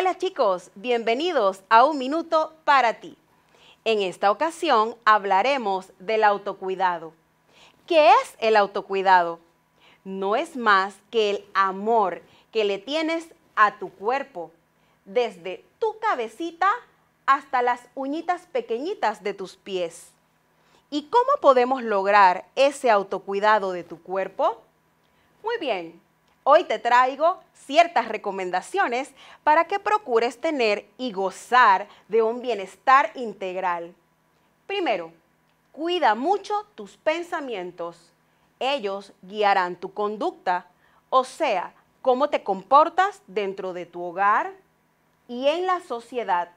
Hola chicos, bienvenidos a Un Minuto para ti. En esta ocasión hablaremos del autocuidado. ¿Qué es el autocuidado? No es más que el amor que le tienes a tu cuerpo, desde tu cabecita hasta las uñitas pequeñitas de tus pies. ¿Y cómo podemos lograr ese autocuidado de tu cuerpo? Muy bien, Hoy te traigo ciertas recomendaciones para que procures tener y gozar de un bienestar integral. Primero, cuida mucho tus pensamientos. Ellos guiarán tu conducta, o sea, cómo te comportas dentro de tu hogar y en la sociedad.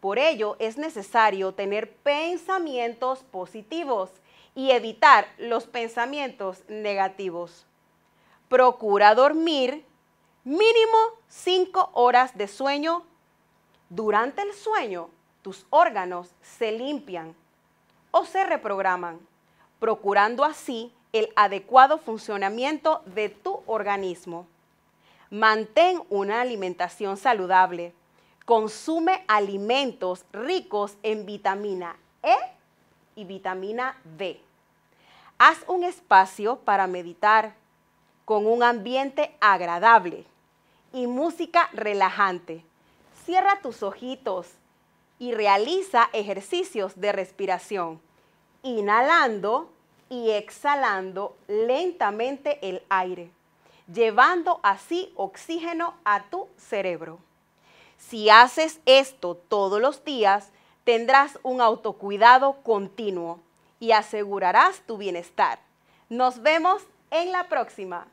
Por ello es necesario tener pensamientos positivos y evitar los pensamientos negativos procura dormir mínimo 5 horas de sueño. Durante el sueño, tus órganos se limpian o se reprograman, procurando así el adecuado funcionamiento de tu organismo. Mantén una alimentación saludable. Consume alimentos ricos en vitamina E y vitamina D. Haz un espacio para meditar con un ambiente agradable y música relajante. Cierra tus ojitos y realiza ejercicios de respiración, inhalando y exhalando lentamente el aire, llevando así oxígeno a tu cerebro. Si haces esto todos los días, tendrás un autocuidado continuo y asegurarás tu bienestar. Nos vemos en la próxima.